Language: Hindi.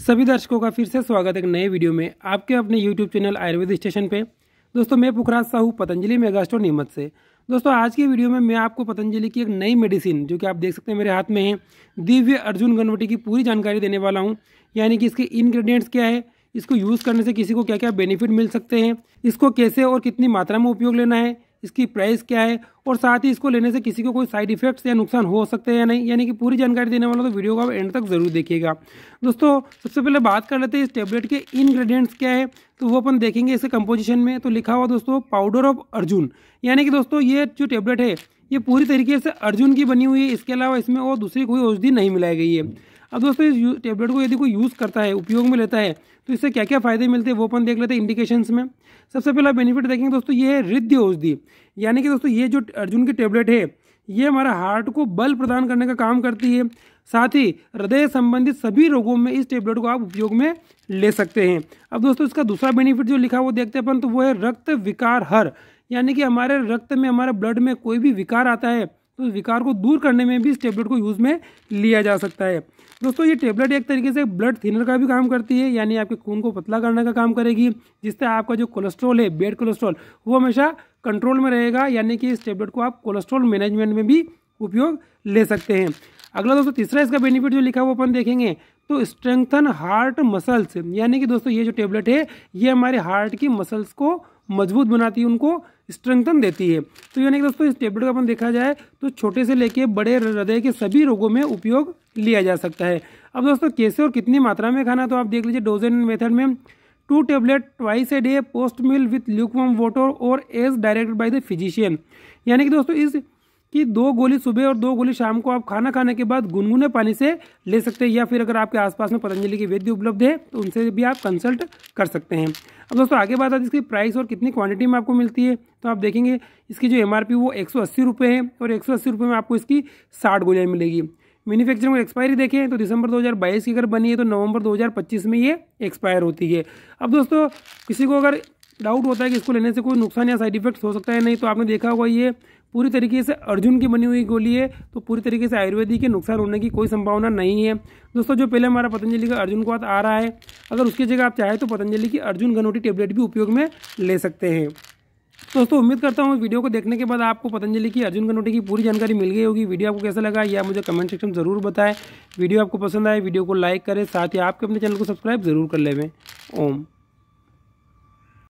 सभी दर्शकों का फिर से स्वागत एक नए वीडियो में आपके अपने यूट्यूब चैनल आयुर्वेद स्टेशन पे दोस्तों मैं पुखराज साहू पतंजलि मेगास्टोर नियमत से दोस्तों आज की वीडियो में मैं आपको पतंजलि की एक नई मेडिसिन जो कि आप देख सकते हैं मेरे हाथ में है दिव्य अर्जुन गणवटी की पूरी जानकारी देने वाला हूँ यानी कि इसके इन्ग्रीडियंट्स क्या है इसको यूज़ करने से किसी को क्या क्या बेनिफिट मिल सकते हैं इसको कैसे और कितनी मात्रा में उपयोग लेना है इसकी प्राइस क्या है और साथ ही इसको लेने से किसी को कोई साइड इफेक्ट्स या नुकसान हो सकते हैं या नहीं यानी कि पूरी जानकारी देने वाला तो वीडियो को आप एंड तक ज़रूर देखिएगा दोस्तों सबसे पहले बात कर लेते हैं इस टेबलेट के इंग्रेडिएंट्स क्या है तो वो अपन देखेंगे इसके कंपोजिशन में तो लिखा हुआ दोस्तों पाउडर ऑफ अर्जुन यानी कि दोस्तों ये जो टेबलेट है ये पूरी तरीके से अर्जुन की बनी हुई है इसके अलावा इसमें और दूसरी कोई औषधि नहीं मिलाई गई है अब दोस्तों इस टेबलेट को यदि कोई यूज़ करता है उपयोग में लेता है तो इससे क्या क्या फ़ायदे मिलते हैं वो अपन देख लेते हैं इंडिकेशंस में सबसे पहला बेनिफिट देखेंगे दोस्तों ये है रिद्धि औषधि यानी कि दोस्तों ये जो अर्जुन की टेबलेट है ये हमारा हार्ट को बल प्रदान करने का काम करती है साथ ही हृदय संबंधित सभी रोगों में इस टेबलेट को आप उपयोग में ले सकते हैं अब दोस्तों इसका दूसरा बेनिफिट जो लिखा वो देखते हैं अपन तो वो है रक्त विकार हर यानी कि हमारे रक्त में हमारे ब्लड में कोई भी विकार आता है तो इस विकार को दूर करने में भी इस टेबलेट को यूज़ में लिया जा सकता है दोस्तों ये टेबलेट एक तरीके से ब्लड थिनर का भी काम करती है यानी आपके खून को पतला करने का काम करेगी जिससे आपका जो कोलेस्ट्रॉल है बेड कोलेस्ट्रॉल वो हमेशा कंट्रोल में रहेगा यानी कि इस टेबलेट को आप कोलेस्ट्रॉल मैनेजमेंट में भी उपयोग ले सकते हैं अगला दोस्तों तीसरा इसका बेनिफिट जो लिखा है वो अपन देखेंगे तो स्ट्रेंथन हार्ट मसल्स यानी कि दोस्तों ये जो टेबलेट है ये हमारे हार्ट की मसल्स को मजबूत बनाती है उनको स्ट्रेंथन देती है तो यानी कि दोस्तों इस टेबलेट का अपन देखा जाए तो छोटे से लेके बड़े हृदय के सभी रोगों में उपयोग लिया जा सकता है अब दोस्तों कैसे और कितनी मात्रा में खाना तो आप देख लीजिए डोज एंड मेथड में two tablet twice a day post meal with lukewarm water और as directed by the physician यानी कि दोस्तों इस कि दो गोली सुबह और दो गोली शाम को आप खाना खाने के बाद गुनगुने पानी से ले सकते हैं या फिर अगर आपके आसपास में पतंजलि की वैद्य उपलब्ध है तो उनसे भी आप कंसल्ट कर सकते हैं अब दोस्तों आगे बात आती है इसकी प्राइस और कितनी क्वांटिटी में आपको मिलती है तो आप देखेंगे इसकी जो एम वो एक सौ है और एक सौ में आपको इसकी साठ गोलियाँ मिलेगी मैन्युफैक्चरिंग एक्सपायरी देखें तो दिसंबर 2022 की अगर बनी है तो नवंबर 2025 में ये एक्सपायर होती है अब दोस्तों किसी को अगर डाउट होता है कि इसको लेने से कोई नुकसान या साइड इफेक्ट्स हो सकता है नहीं तो आपने देखा होगा ये पूरी तरीके से अर्जुन की बनी हुई गोली है तो पूरी तरीके से आयुर्वेदिक के नुकसान होने की कोई संभावना नहीं है दोस्तों जो पहले हमारा पतंजलि का अर्जुन क्वात आ रहा है अगर उसकी जगह आप चाहें तो पतंजलि की अर्जुन घनौटी टेबलेट भी उपयोग में ले सकते हैं दोस्तों उम्मीद करता हूँ वीडियो को देखने के बाद आपको पतंजलि की अर्जुन कनोटे की पूरी जानकारी मिल गई होगी वीडियो आपको कैसा लगा या मुझे कमेंट सेक्शन में जरूर बताएं वीडियो आपको पसंद आए वीडियो को लाइक करें साथ ही आपके अपने चैनल को सब्सक्राइब जरूर कर लेवें ओम